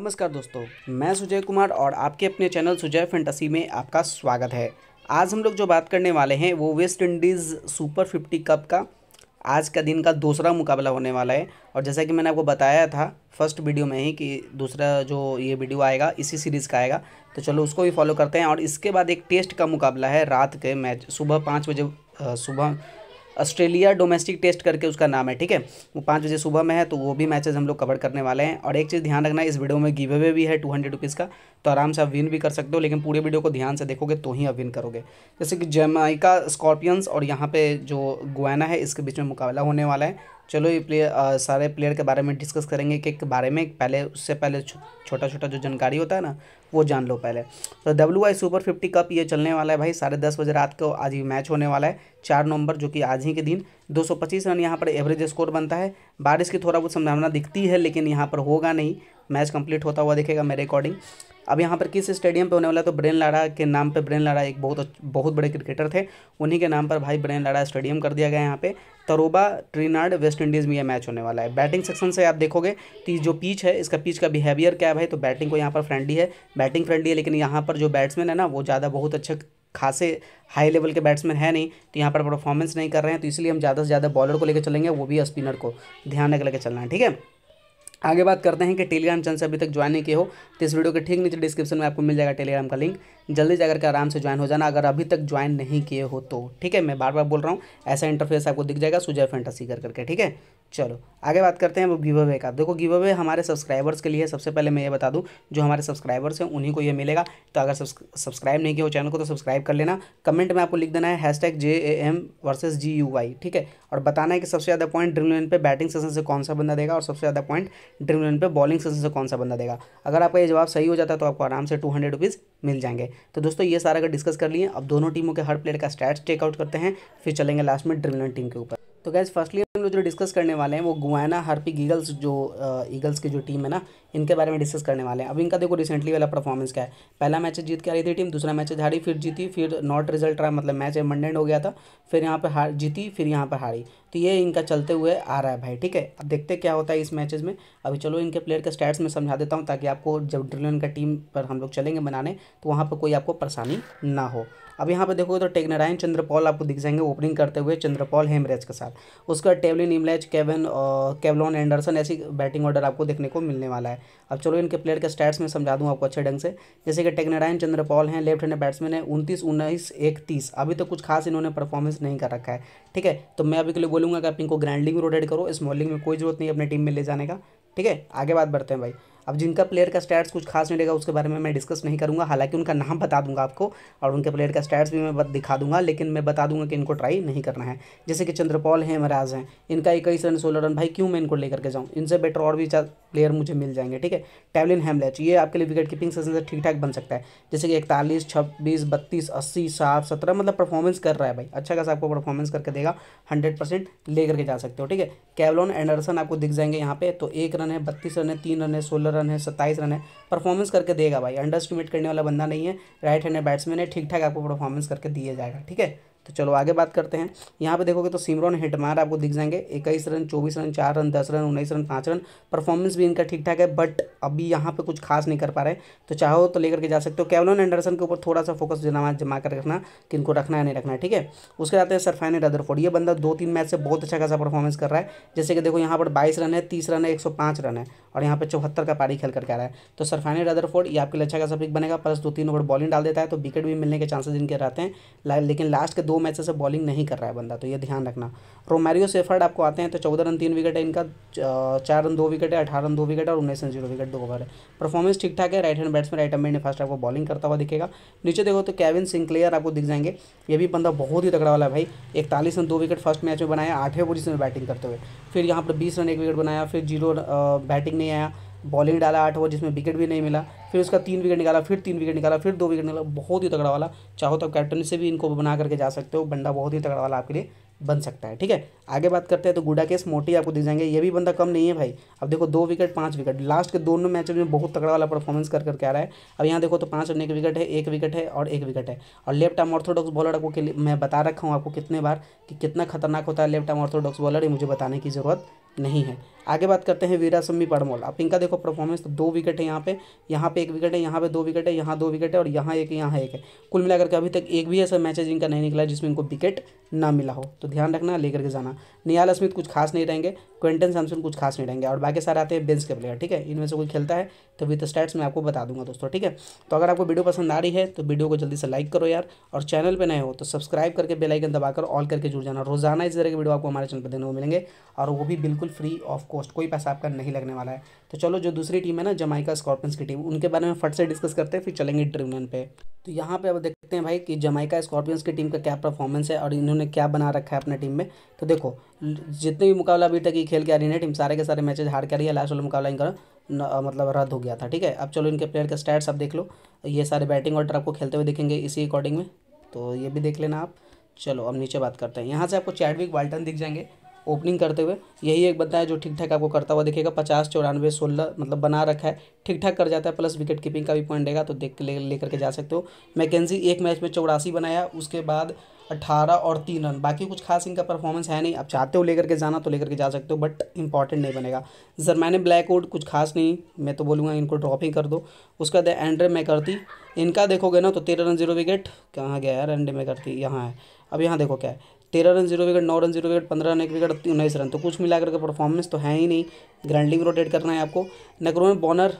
नमस्कार दोस्तों मैं सुजय कुमार और आपके अपने चैनल सुजय फैंटसी में आपका स्वागत है आज हम लोग जो बात करने वाले हैं वो West Indies super fifty cup का आज का दिन का दूसरा मुकाबला होने वाला है और जैसा कि मैंने आपको बताया था फर्स्ट वीडियो में ही कि दूसरा जो ये वीडियो आएगा इसी सीरीज़ का आएगा तो चलो उसको भी फॉलो करते हैं और इसके बाद एक टेस्ट का मुकाबला है रात के मैच सुबह पाँच बजे सुबह ऑस्ट्रेलिया डोमेस्टिक टेस्ट करके उसका नाम है ठीक है वो पाँच बजे सुबह में है तो वो भी मैचेज हम लोग कवर करने वाले हैं और एक चीज़ ध्यान रखना इस वीडियो में गिवे भी है टू हंड्रेड रुपीज़ का तो आराम से आप विन भी कर सकते हो लेकिन पूरे वीडियो को ध्यान से देखोगे तो ही आप विन करोगे जैसे कि जमाइका स्कॉर्पियंस और यहाँ पे जो गुआना है इसके बीच में मुकाबला होने वाला है चलो ये प्लेयर सारे प्लेयर के बारे में डिस्कस करेंगे कि के बारे में पहले उससे पहले छोटा छोटा जो जानकारी होता है ना वो जान लो पहले तो W I super fifty cup ये चलने वाला है भाई साढ़े दस बजे रात को आज ही मैच होने वाला है चार नवंबर जो कि आज ही के दिन 225 रन यहाँ पर एवरेज स्कोर बनता है बारिश की थोड़ा बहुत संभावना दिखती है लेकिन यहाँ पर होगा नहीं मैच कंप्लीट होता हुआ दिखेगा मेरे अकॉर्डिंग अब यहाँ पर किस स्टेडियम पे होने वाला तो ब्रेन लाड़ा के नाम पे ब्रेन लाड़ा एक बहुत बहुत बड़े क्रिकेटर थे उन्हीं के नाम पर भाई ब्रेन लाड़ा स्टेडियम कर दिया गया यहाँ पे तरोबा ट्रिनार्ड वेस्ट इंडीज़ में यह मैच होने वाला है बैटिंग सेक्शन से आप देखोगे तो जो पिच है इसका पिच का बिहेवियर क्या है भाई तो बैटिंग को यहाँ पर फ्रेंडली है बैटिंग फ्रेंडली है लेकिन यहाँ पर जो बैट्समैन है ना वो ज़्यादा बहुत अच्छे खासे हाई लेवल के बैट्समैन है नहीं तो यहाँ पर परफॉर्मेंस नहीं कर रहे हैं तो इसलिए हम ज़्यादा से ज़्यादा बॉलर को लेकर चलेंगे वो भी स्पिनर को ध्यान रख लेकर चलना है ठीक है आगे बात करते हैं कि टेलीग्राम चैनल से अभी तक ज्वाइन नहीं किए हो तो इस वीडियो के ठीक नीचे डिस्क्रिप्शन में आपको मिल जाएगा टेलीग्राम का लिंक जल्दी जाकर के आराम से ज्वाइन हो जाना अगर अभी तक ज्वाइन नहीं किए हो तो ठीक है मैं बार बार बोल रहा हूँ ऐसा इंटरफेस आपको दिख जाएगा सुजय फेंटासी कर करके ठीक है चलो आगे बात करते हैं वो गिव अवे का देखो गिव अवे हमारे सब्सक्राइबर्स के लिए सबसे पहले मैं ये बता दूँ जो हमारे सब्सक्राइबर्स हैं उन्हीं को ये मिलेगा तो अगर सब्सक्राइब नहीं किया हो चैनल को तो सब्सक्राइब कर लेना कमेंट में आपको लिख देना है hashtag J A M versus G U Y ठीक है और बताना है कि सबसे ज़्यादा पॉइंट ड्रीम इलेवन पर बैटिंग सेशन से कौन सा बंदा देगा और सबसे ज़्यादा पॉइंट ड्रीम इलेवन पे बॉलिंग सेशन से कौन सा बंदा देगा अगर आपका ये जवाब सही हो जाता है तो आपको आराम से टू हंड्रेड रुपीज़ मिल जाएंगे तो दोस्तों ये सारा अगर डिस्कस कर लिए अब दोनों टीमों के हर प्लेयर का स्टैट्स चेकआउट करते हैं फिर चलेंगे लास्ट में ड्रीम इलेवन टीम के ऊपर तो गैस फर्स्टली हम लोग जो डिस्कस करने वाले हैं वो गुआना हार्पी ईगल्स जो ईगल्स की जो टीम है ना इनके बारे में डिस्कस करने वाले हैं अब इनका देखो रिसेंटली वाला परफॉर्मेंस क्या है पहला मैच जीत के आ रही थी टीम दूसरा मैच हारी फिर जीती फिर नॉट रिजल्ट रहा मतलब मैच मंडेंट हो गया था फिर यहाँ पर हार जीती फिर यहाँ पर हारी तो ये इनका चलते हुए आ रहा है भाई ठीक है अब देखते क्या होता है इस मैचेज में अभी चलो इनके प्लेयर के स्टैट्स में समझा देता हूँ ताकि आपको जब ड्रिल का टीम पर हम लोग चलेंगे बनाने तो वहाँ पर कोई आपको परेशानी ना हो अब यहाँ पर देखोगे तो टेक्नरायन चंद्रपॉल आपको दिख जाएंगे ओपनिंग करते हुए चंद्रपॉल हेमरेज के साथ उसका टेवलिन इमलेज केवन केवलॉन एंडरसन ऐसी बैटिंग ऑर्डर आपको देखने को मिलने वाला है है अब चलो इनके प्लेयर के स्टैट्स में समझा दूँ आपको अच्छे ढंग से जैसे कि टेक्नरायन चंद्रपॉल हैं लेफ्ट हैंड बैट्समैन है उनतीस उन्नीस इकतीस अभी तो कुछ खास इन्होंने परफॉर्मेंस नहीं कर रखा है ठीक है तो मैं अभी के लिए बोलूँगा कि आप इनको ग्रैंड लीग रोटेट करो स्मॉल लीग में कोई जरूरत नहीं अपने टीम में ले जाने का ठीक है आगे बात बढ़ते हैं भाई अब जिनका प्लेयर का स्टैट्स कुछ खास नहीं रहेगा उसके बारे में मैं डिस्कस नहीं करूँगा हालांकि उनका नाम बता दूंगा आपको और उनके प्लेयर का स्टैट्स भी मैं दिखा दूंगा लेकिन मैं बता दूंगा कि इनको ट्राई नहीं करना है जैसे कि चंद्रपाल हेमराज हैं इनका इक्कीस रन सोलह रन भाई क्यों मैं इनको लेकर के जाऊँ इनसे बेटर और भी प्लेयर मुझे मिल जाएंगे ठीक है टैवलिन हेमलेच ये आपके लिए विकेट कीपिंग सेशन से ठीक ठाक बन सकता है जैसे कि इकतालीस छब्बीस बत्तीस अस्सी सात सत्रह मतलब परफॉर्मेंस कर रहा है भाई अच्छा खासा आपको परफॉर्मेंस करके देगा हंड्रेड परसेंट लेकर जा सकते हो ठीक है कैवलॉन एंडरसन आपको दिख जाएंगे यहाँ पे तो एक रन है बत्तीस रन है तीन रन है सोलह रन रन है सत्ताईस रन है परफॉर्मेंस करके देगा भाई अंडर एस्टिमेट करने वाला बंदा नहीं है राइट हैंडेड बैट्समैन है ठीक ठाक आपको परफॉर्मेंस करके दिया जाएगा ठीक है तो चलो आगे बात करते हैं यहाँ पे देखोगे तो सिमरन हिटमार आपको दिख जाएंगे इक्कीस रन चौबीस रन चार रन दस रन उन्नीस रन पाँच रन परफॉर्मेंस भी इनका ठीक ठाक है बट अभी यहाँ पे कुछ खास नहीं कर पा रहे तो चाहो तो लेकर के जा सकते हो कैवलन एंडरसन के ऊपर थोड़ा सा फोकस जमा जमा कर रखना कि इनको रखना है नहीं रखना ठीक है उसके आते हैं सरफानी रदरफोर्ड ये बंदा दो तीन मैच से बहुत अच्छा खासा परफॉर्मेंस कर रहा है जैसे कि देखो यहाँ पर बाईस रन है तीस रन है एक रन है और यहाँ पर चौहत्तर का पारी खेल करके आ रहा है तो सरफानी रदरफोर्ड ये आपके लिए अच्छा खासा पिक बनेगा प्लस दो तीन ओवर बॉलिंग डाल देता है तो विकेट भी मिलने के चांसेस इनके रहते हैं लेकिन लास्ट के दो मैच मैचेस से बॉलिंग नहीं कर रहा है बंदा तो ये ध्यान रखना रोमेरियो सेफर्ड आपको आते हैं तो चौदह रन तीन विकेट है इनका चार रन दो विकेट है अठारह रन दो विकेट और उन्नीस रन जीरो विकेट दो ओवर है परफॉर्मेंस ठीक ठाक है right hand batsman right hand fast आपको बॉलिंग करता हुआ दिखेगा नीचे देखो तो कैविन सिंक्लेयर आपको दिख जाएंगे ये भी बंदा बहुत ही तगड़ा वाला है भाई इकतालीस रन दो विकेट फर्स्ट मैच में बनाया आठवें पोजिशन में बैटिंग करते हुए फिर यहाँ पर बीस रन एक विकेट बनाया फिर जीरो बैटिंग नहीं आया बॉलिंग डाला आठ ओवर जिसमें विकेट भी नहीं मिला फिर उसका तीन विकेट निकाला फिर तीन विकेट निकाला फिर दो विकेट निकाला बहुत ही तगड़ा वाला चाहो तो आप कैप्टन से भी इनको बना करके जा सकते हो बंदा बहुत ही तगड़ा वाला आपके लिए बन सकता है ठीक है आगे बात करते हैं तो गुडा केस मोटी आपको दिख जाएंगे ये भी बंदा कम नहीं है भाई अब देखो दो विकेट पाँच विकेट लास्ट के दोनों मैचों में बहुत तगड़ा वाला परफॉर्मेंस कर करके आ रहा है अब यहाँ देखो तो पाँच रन एक विकेट है एक विकेट है और एक विकेट है और लेफ्ट आर्म ऑर्थोडॉक्स बॉलर आपको मैं बता रखा हूँ आपको कितने बार कि कितना खतरनाक होता है लेफ्ट आर्म ऑर्थोडॉक्स बॉलर ये मुझे बताने की ज़रूरत नहीं है आगे बात करते हैं वीरा सम्मी पड़मोल अब इनका देखो परफॉर्मेंस तो दो विकेट है यहाँ पे यहाँ पे एक विकेट है यहाँ पे दो विकेट है यहाँ दो विकेट है और यहाँ एक यहाँ एक है कुल मिलाकर के अभी तक एक भी ऐसा मैचेज इनका नहीं निकला जिसमें इनको विकेट ना मिला हो तो ध्यान रखना लेकर के जाना नियाल स्मिथ कुछ खास नहीं रहेंगे क्वेंटन सैमसन कुछ खास नहीं रहेंगे और बाकी सारे आते हैं बेंस के प्लेयर ठीक है इनमें से कोई खेलता है तो विद स्टैट्स मैं आपको बता दूंगा दोस्तों ठीक है तो अगर आपको वीडियो पसंद आ रही है तो वीडियो को जल्दी से लाइक करो यार और चैनल पर नए हो तो सब्सक्राइब करके बेलाइकन दबाकर ऑल करके जुड़ जाना रोजाना इस तरह के वीडियो आपको हमारे चैनल पर देने को मिलेंगे और वो भी बिल्कुल बिल्कुल फ्री ऑफ कॉस्ट कोई पैसा आपका नहीं लगने वाला है तो चलो जो दूसरी टीम है ना जमाइका स्कॉर्पियंस की टीम उनके बारे में फट से डिस्कस करते हैं फिर चलेंगे ट्रिब्यून पे तो यहाँ पे अब देखते हैं भाई कि जमाइका स्कॉर्पियंस की टीम का क्या परफॉर्मेंस है और इन्होंने क्या बना रखा है अपने टीम में तो देखो जितने भी मुकाबला अभी तक ये खेल के आ रही है टीम सारे के सारे मैचेज हार के आ रही है लास्ट वाला मुकाबला इनका न, मतलब रद्द हो गया था ठीक है अब चलो इनके प्लेयर के स्टैट्स आप देख लो ये सारे बैटिंग ऑर्डर आपको खेलते हुए देखेंगे इसी अकॉर्डिंग में तो ये भी देख लेना आप चलो अब नीचे बात करते हैं यहाँ से आपको चैडविक वाल्टन दिख जाएंगे ओपनिंग करते हुए यही एक बंदा है जो ठीक ठाक आपको करता हुआ देखेगा पचास चौरानवे सोलह मतलब बना रखा है ठीक ठाक कर जाता है प्लस विकेट कीपिंग का भी पॉइंट देगा तो देख ले लेकर के जा सकते हो मैकेजी एक मैच में चौरासी बनाया उसके बाद अट्ठारह और तीन रन बाकी कुछ खास इनका परफॉर्मेंस है नहीं आप चाहते हो लेकर के जाना तो लेकर के जा सकते हो बट इंपॉर्टेंट नहीं बनेगा जर मैंने ब्लैकवुड कुछ खास नहीं मैं तो बोलूँगा इनको ड्रॉप ही कर दो उसका दे एंड्रे करती इनका देखोगे ना तो तेरह रन जीरो विकेट कहाँ गया है एंड्रे करती यहाँ है अब यहाँ देखो क्या है तेरह रन जीरो विकेट नौ रन जीरो विकेट पंद्रह रन एक विकेट उन्नीस रन तो कुछ मिलाकर के परफॉर्मेंस तो है ही नहीं ग्रैंडिंग रोटेट करना है आपको नकरो में बॉनर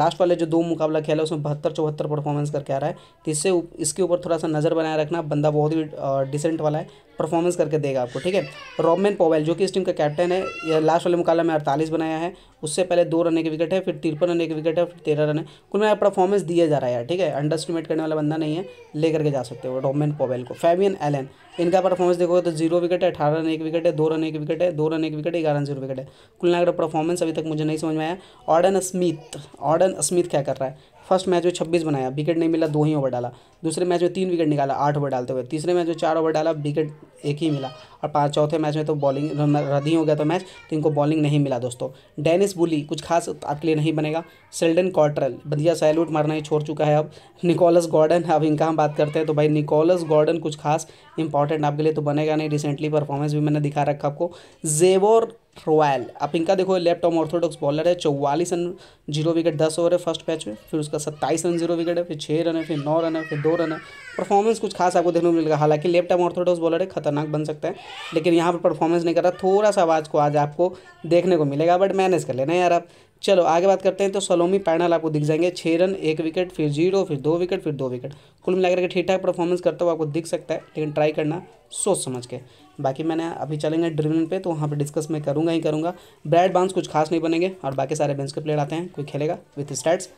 लास्ट वाले जो दो मुकाबला खेला उसमें बहत्तर चौहत्तर परफॉर्मेंस करके आ रहा है तो इससे इसके ऊपर थोड़ा सा नज़र बनाए रखना बंदा बहुत ही डिसेंट वाला है परफॉर्मेंस करके देगा आपको ठीक है रॉबमैन पोवेल जो कि इस टीम का कैप्टन है यह लास्ट वाले मुकाबला में अड़तालीस बनाया है उससे पहले दो रन एक विकेट है फिर तिरपन रन एक विकेट है फिर तेरह रन है कुल में परफॉर्मेंस दिया जा रहा है ठीक है अंडर करने वाला बंदा नहीं है लेकर के जा सकते हो रॉबमैन पोवेल को फैबियन एलन इनका परफॉर्मेंस देखो देखोगे तो जीरो विकेट है अठारह रन एक विकेट है दो रन एक विकेट है दो रन एक विकेट है ग्यारह जीरो विकेट है कुल मिलाकर परफॉर्मेंस अभी तक मुझे नहीं समझ में आया ऑर्डन स्मिथ ऑर्डन स्मिथ क्या कर रहा है फर्स्ट मैच में छब्बीस बनाया विकेट नहीं मिला दो ही ओवर डाला दूसरे मैच में तीन विकेट निकाला आठ ओवर डालते हुए तीसरे मैच में चार ओवर डाला विकेट एक ही मिला और पाँच चौथे मैच में तो बॉलिंग रद्द ही हो गया था मैच तो इनको बॉलिंग नहीं मिला दोस्तों डेनिस बुली कुछ खास आपके लिए नहीं बनेगा सेल्डन कॉटरल बढ़िया सैल्यूट मारना ही छोड़ चुका है अब निकोलस गॉर्डन अब इनका हम बात करते हैं तो भाई निकोलस गॉर्डन कुछ खास इंपॉर्टेंट आपके लिए तो बनेगा नहीं रिसेंटली परफॉर्मेंस भी मैंने दिखा रखा आपको जेवोर रॉयल अब इनका देखो लेफ्ट ऑम ऑर्थोडॉक्स बॉलर है चौवालीस रन जीरो विकेट दस ओवर है फर्स्ट मैच में फिर उसका सत्ताईस रन जीरो विकेट है फिर छः रन है फिर नौ रन है फिर दो रन है परफॉर्मेंस कुछ खास आपको देखने को मिलेगा हालांकि लेफ्ट ऑम ऑर्थोडॉक्स बॉलर है खतरनाक बन सकता है लेकिन यहाँ पर परफॉर्मेंस नहीं कर रहा थोड़ा सा आवाज़ को आज आपको देखने को मिलेगा बट मैनेज कर लेना यार आप चलो आगे बात करते हैं तो सलोमी पैनल आपको दिख जाएंगे छः रन एक विकेट फिर जीरो फिर दो विकेट फिर दो विकेट कुल मिलाकर के ठीक ठाक परफॉर्मेंस करता हुआ आपको दिख सकता है लेकिन ट्राई करना सोच समझ के बाकी मैंने अभी चलेंगे ड्रिविन पे तो वहाँ पे डिस्कस मैं करूँगा ही करूँगा ब्रैड बाउंस कुछ खास नहीं बनेंगे और बाकी सारे बेंच के प्लेयर आते हैं कोई खेलेगा विथ स्टैट्स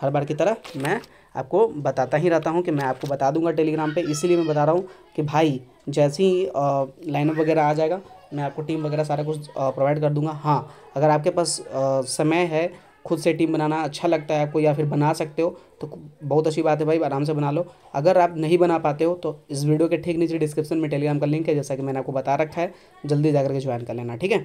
हर बार की तरह मैं आपको बताता ही रहता हूँ कि मैं आपको बता दूंगा टेलीग्राम पर इसीलिए मैं बता रहा हूँ कि भाई जैसे ही लाइनअप वगैरह आ जाएगा मैं आपको टीम वगैरह सारा कुछ प्रोवाइड कर दूंगा हाँ अगर आपके पास समय है खुद से टीम बनाना अच्छा लगता है आपको या फिर बना सकते हो तो बहुत अच्छी बात है भाई आराम से बना लो अगर आप नहीं बना पाते हो तो इस वीडियो के ठीक नीचे डिस्क्रिप्शन में टेलीग्राम का लिंक है जैसा कि मैंने आपको बता रखा है जल्दी जाकर के ज्वाइन कर लेना ठीक है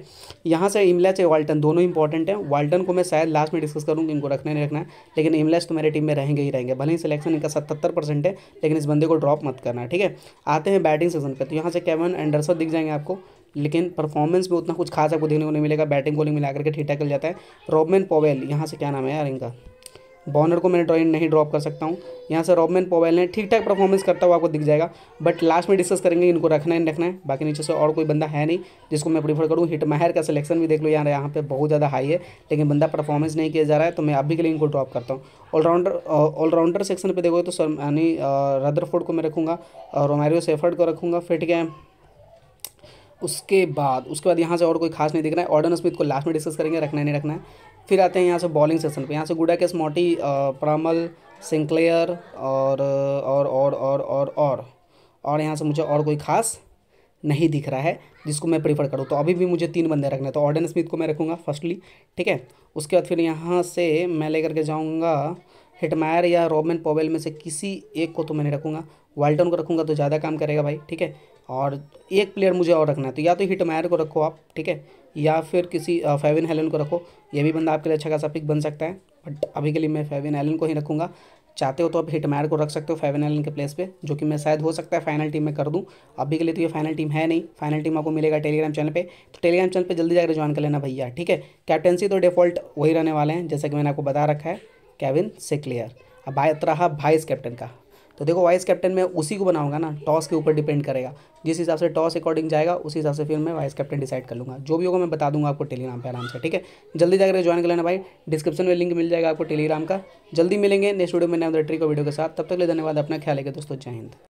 यहाँ से इमलेस या वाल्टन दोनों इंपॉर्टेंट हैं वाल्टन को मैं शायद लास्ट में डिस्कस करूँगी इनको रखना नहीं रखना है लेकिन इमलेस तो मेरे टीम में रहेंगे ही रहेंगे भले ही सिलेक्शन इनका सत्तर परसेंट है लेकिन इस बंदे को ड्रॉप मत करना ठीक है आते हैं बैटिंग सीजन पर तो यहाँ से कैवन एंडरसन दिख जाएंगे आपको लेकिन परफॉर्मेंस में उतना कुछ खास आपको देखने को नहीं मिलेगा बैटिंग बॉलिंग मिला करके ठीक ठाक चल जाता है रॉबमैन पोवेल यहाँ से क्या नाम है यार इनका बॉनर को मैं ड्रॉइन नहीं ड्रॉप कर सकता हूँ यहाँ से रॉबमैन पोवेल ने ठीक ठाक परफॉर्मेंस करता हुआ आपको दिख जाएगा बट लास्ट में डिस्कस करेंगे इनको रखना है रखना है बाकी नीचे से और कोई बंदा है नहीं जिसको मैं प्रीफर करूँ हिट महर का सिलेक्शन भी देख लो यार यहाँ पे बहुत ज़्यादा हाई है लेकिन बंदा परफॉर्मेंस नहीं किया जा रहा है तो मैं अभी के लिए इनको ड्रॉप करता हूँ ऑलराउंडर ऑलराउंडर सेक्शन पर देखोगे तो सर यानी रदरफोर्ड को मैं रखूँगा रोमारियो सेफर्ड को रखूँगा फिट गैम उसके बाद उसके बाद यहाँ से और कोई खास नहीं दिख रहा है ऑर्डन स्मिथ को लास्ट में डिस्कस करेंगे रखना है नहीं रखना है फिर आते हैं यहाँ से बॉलिंग सेक्शन पे यहाँ से गुडा केस मोटी प्रामल सिंक्लेयर और और और और और और और यहाँ से मुझे और कोई खास नहीं दिख रहा है जिसको मैं प्रीफर करूँ तो अभी भी मुझे तीन बंदे रखने हैं तो ऑर्डन स्मिथ को मैं रखूँगा फर्स्टली ठीक है उसके बाद फिर यहाँ से मैं लेकर के जाऊँगा हिटमायर या रॉबमैन पोवेल में से किसी एक को तो मैं नहीं रखूँगा वाल्टन को रखूँगा तो ज़्यादा काम करेगा भाई ठीक है और एक प्लेयर मुझे और रखना है तो या तो हिट मायर को रखो आप ठीक है या फिर किसी फेविन हेलन को रखो ये भी बंदा आपके लिए अच्छा खासा पिक बन सकता है बट अभी के लिए मैं फेविन हेलन को ही रखूँगा चाहते हो तो आप मायर को रख सकते हो फेवन एलन के प्लेस पे जो कि मैं शायद हो सकता है फाइनल टीम में कर दूँ अभी के लिए तो ये फाइनल टीम है नहीं फाइनल टीम आपको मिलेगा टेलीग्राम चैनल पर तो टेलीग्राम चैनल पर जल्दी जाकर ज्वाइन कर लेना भैया ठीक है कैप्टनसी तो डिफॉल्ट वही रहने वाले हैं जैसा कि मैंने आपको बता रखा है से क्लियर अब बात रहा भाइस कैप्टन का तो देखो वाइस कैप्टन मैं उसी को बनाऊंगा ना टॉस के ऊपर डिपेंड करेगा जिस हिसाब से टॉस अकॉर्डिंग जाएगा उसी हिसाब से फिर मैं वाइस कैप्टन डिसाइड कर लूँगा जो भी होगा मैं बता दूंगा आपको टेलीग्राम पर आराम से ठीक है जल्दी जाकर ज्वाइन कर लेना भाई डिस्क्रिप्शन में लिंक मिल जाएगा आपको टेलीग्राम का जल्दी मिलेंगे नेक्स्ट वीडियो में नया ट्रिक वीडियो के साथ तब तक ले धन्यवाद अपना ख्याल है दोस्तों जय हिंद